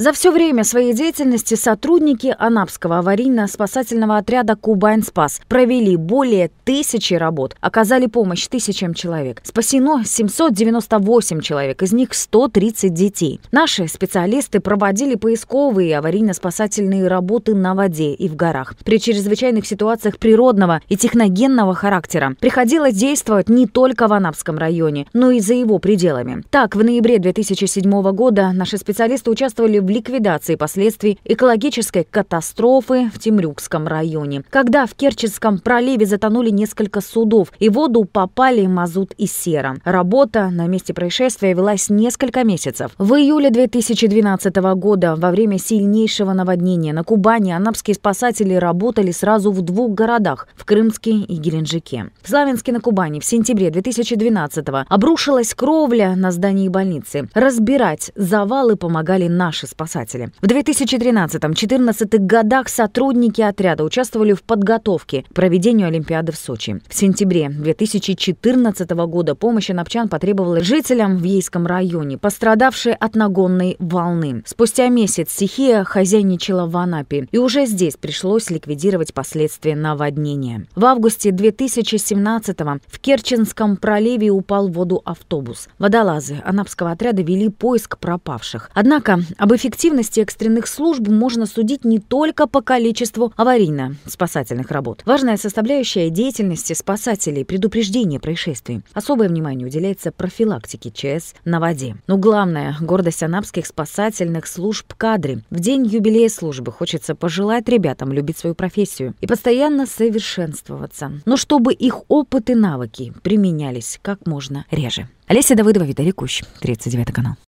За все время своей деятельности сотрудники Анапского аварийно-спасательного отряда «Кубань Спас» провели более тысячи работ, оказали помощь тысячам человек. Спасено 798 человек, из них 130 детей. Наши специалисты проводили поисковые и аварийно-спасательные работы на воде и в горах. При чрезвычайных ситуациях природного и техногенного характера приходилось действовать не только в Анапском районе, но и за его пределами. Так, в ноябре 2007 года наши специалисты участвовали в ликвидации последствий экологической катастрофы в Темрюкском районе, когда в Керченском проливе затонули несколько судов и в воду попали мазут и сера. Работа на месте происшествия велась несколько месяцев. В июле 2012 года во время сильнейшего наводнения на Кубани анапские спасатели работали сразу в двух городах – в Крымске и Геленджике. В Славянске на Кубани в сентябре 2012 обрушилась кровля на здании больницы. Разбирать завалы помогали наши спасатели. В 2013-2014 годах сотрудники отряда участвовали в подготовке к проведению Олимпиады в Сочи. В сентябре 2014 года помощь Анапчан потребовала жителям в Ейском районе, пострадавшие от нагонной волны. Спустя месяц стихия хозяйничала в Анапе, и уже здесь пришлось ликвидировать последствия наводнения. В августе 2017-го в Керченском проливе упал в воду автобус. Водолазы анапского отряда вели поиск пропавших. Однако об эффективности экстренных служб можно судить не только по количеству аварийно-спасательных работ. Важная составляющая деятельности спасателей – предупреждение происшествий. Особое внимание уделяется профилактике ЧС на воде. Но главное – гордость анапских спасательных служб кадре. В день юбилея службы хочется пожелать ребятам любить свою профессию и постоянно совершенствоваться. Но чтобы их опыт и навыки применялись как можно реже. Олеся Давыдова, Виталий Кущ, 39 канал.